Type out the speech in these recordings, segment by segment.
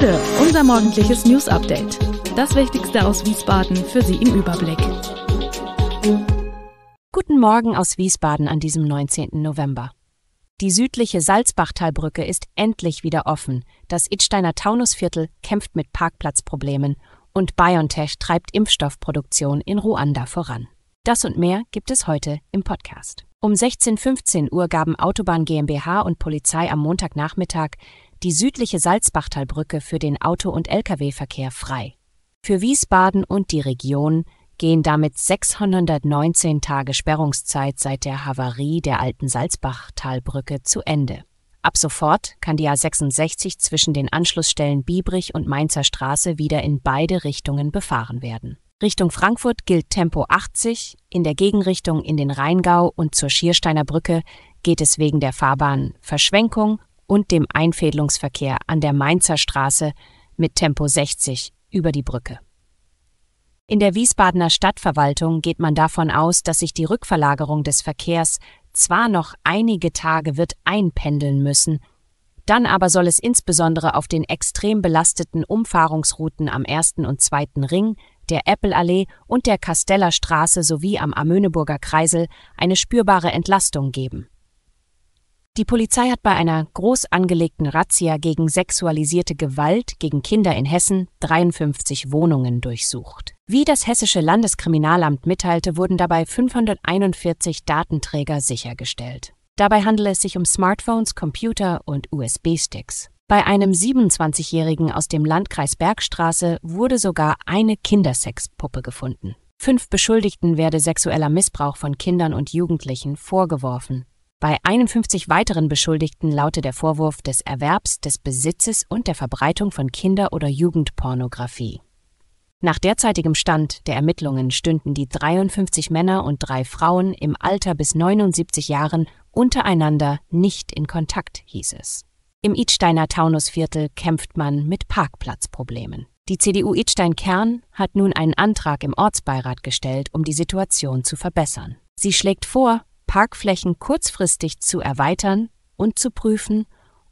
Gude, unser morgendliches News Update. Das Wichtigste aus Wiesbaden für Sie im Überblick. Guten Morgen aus Wiesbaden an diesem 19. November. Die südliche Salzbachtalbrücke ist endlich wieder offen. Das Itsteiner Taunusviertel kämpft mit Parkplatzproblemen und BioNTech treibt Impfstoffproduktion in Ruanda voran. Das und mehr gibt es heute im Podcast. Um 16.15 Uhr gaben Autobahn GmbH und Polizei am Montagnachmittag die südliche Salzbachtalbrücke für den Auto- und Lkw-Verkehr frei. Für Wiesbaden und die Region gehen damit 619 Tage Sperrungszeit seit der Havarie der alten Salzbachtalbrücke zu Ende. Ab sofort kann die A66 zwischen den Anschlussstellen Biebrich und Mainzer Straße wieder in beide Richtungen befahren werden. Richtung Frankfurt gilt Tempo 80, in der Gegenrichtung in den Rheingau und zur Schiersteiner Brücke geht es wegen der Fahrbahnverschwenkung und dem Einfädelungsverkehr an der Mainzer Straße mit Tempo 60 über die Brücke. In der Wiesbadener Stadtverwaltung geht man davon aus, dass sich die Rückverlagerung des Verkehrs zwar noch einige Tage wird einpendeln müssen, dann aber soll es insbesondere auf den extrem belasteten Umfahrungsrouten am ersten und zweiten Ring, der Appelallee und der Kasteller Straße sowie am Amöneburger Kreisel eine spürbare Entlastung geben die Polizei hat bei einer groß angelegten Razzia gegen sexualisierte Gewalt gegen Kinder in Hessen 53 Wohnungen durchsucht. Wie das hessische Landeskriminalamt mitteilte, wurden dabei 541 Datenträger sichergestellt. Dabei handele es sich um Smartphones, Computer und USB-Sticks. Bei einem 27-Jährigen aus dem Landkreis Bergstraße wurde sogar eine Kindersexpuppe gefunden. Fünf Beschuldigten werde sexueller Missbrauch von Kindern und Jugendlichen vorgeworfen. Bei 51 weiteren Beschuldigten laute der Vorwurf des Erwerbs, des Besitzes und der Verbreitung von Kinder- oder Jugendpornografie. Nach derzeitigem Stand der Ermittlungen stünden die 53 Männer und drei Frauen im Alter bis 79 Jahren untereinander nicht in Kontakt, hieß es. Im Idsteiner Taunusviertel kämpft man mit Parkplatzproblemen. Die CDU Idstein Kern hat nun einen Antrag im Ortsbeirat gestellt, um die Situation zu verbessern. Sie schlägt vor, Parkflächen kurzfristig zu erweitern und zu prüfen,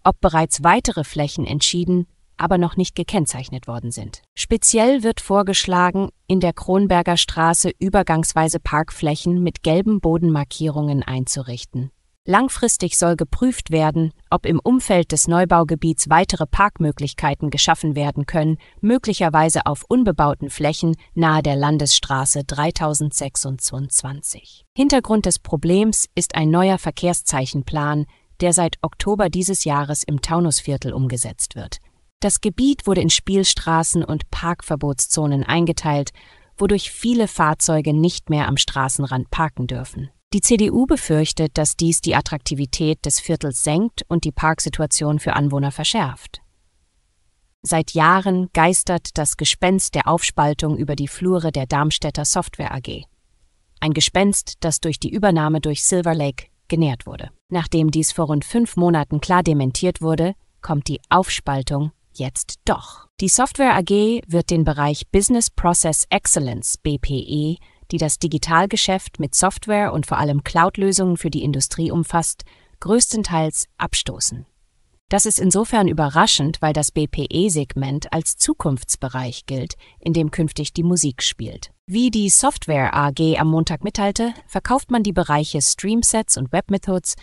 ob bereits weitere Flächen entschieden, aber noch nicht gekennzeichnet worden sind. Speziell wird vorgeschlagen, in der Kronberger Straße übergangsweise Parkflächen mit gelben Bodenmarkierungen einzurichten Langfristig soll geprüft werden, ob im Umfeld des Neubaugebiets weitere Parkmöglichkeiten geschaffen werden können, möglicherweise auf unbebauten Flächen nahe der Landesstraße 3026. Hintergrund des Problems ist ein neuer Verkehrszeichenplan, der seit Oktober dieses Jahres im Taunusviertel umgesetzt wird. Das Gebiet wurde in Spielstraßen und Parkverbotszonen eingeteilt, wodurch viele Fahrzeuge nicht mehr am Straßenrand parken dürfen. Die CDU befürchtet, dass dies die Attraktivität des Viertels senkt und die Parksituation für Anwohner verschärft. Seit Jahren geistert das Gespenst der Aufspaltung über die Flure der Darmstädter Software AG. Ein Gespenst, das durch die Übernahme durch Silver Lake genährt wurde. Nachdem dies vor rund fünf Monaten klar dementiert wurde, kommt die Aufspaltung jetzt doch. Die Software AG wird den Bereich Business Process Excellence BPE die das Digitalgeschäft mit Software und vor allem Cloud-Lösungen für die Industrie umfasst, größtenteils abstoßen. Das ist insofern überraschend, weil das BPE-Segment als Zukunftsbereich gilt, in dem künftig die Musik spielt. Wie die Software AG am Montag mitteilte, verkauft man die Bereiche Streamsets und Webmethods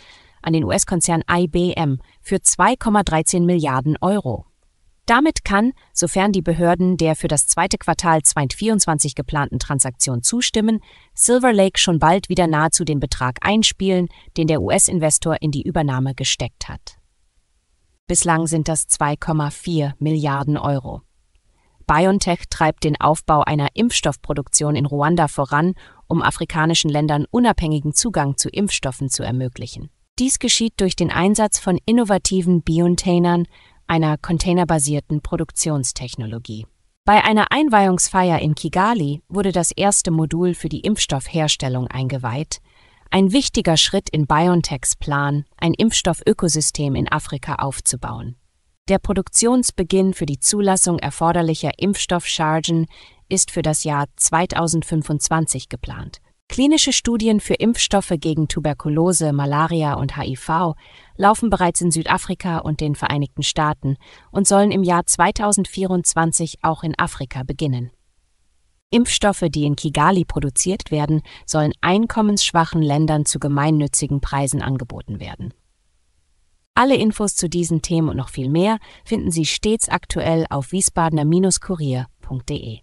an den US-Konzern IBM für 2,13 Milliarden Euro. Damit kann, sofern die Behörden der für das zweite Quartal 2024 geplanten Transaktion zustimmen, Silver Lake schon bald wieder nahezu den Betrag einspielen, den der US-Investor in die Übernahme gesteckt hat. Bislang sind das 2,4 Milliarden Euro. BioNTech treibt den Aufbau einer Impfstoffproduktion in Ruanda voran, um afrikanischen Ländern unabhängigen Zugang zu Impfstoffen zu ermöglichen. Dies geschieht durch den Einsatz von innovativen Biontainern, einer containerbasierten Produktionstechnologie. Bei einer Einweihungsfeier in Kigali wurde das erste Modul für die Impfstoffherstellung eingeweiht, ein wichtiger Schritt in BioNTechs Plan, ein Impfstoffökosystem in Afrika aufzubauen. Der Produktionsbeginn für die Zulassung erforderlicher Impfstoffchargen ist für das Jahr 2025 geplant Klinische Studien für Impfstoffe gegen Tuberkulose, Malaria und HIV laufen bereits in Südafrika und den Vereinigten Staaten und sollen im Jahr 2024 auch in Afrika beginnen. Impfstoffe, die in Kigali produziert werden, sollen einkommensschwachen Ländern zu gemeinnützigen Preisen angeboten werden. Alle Infos zu diesen Themen und noch viel mehr finden Sie stets aktuell auf wiesbadener-kurier.de.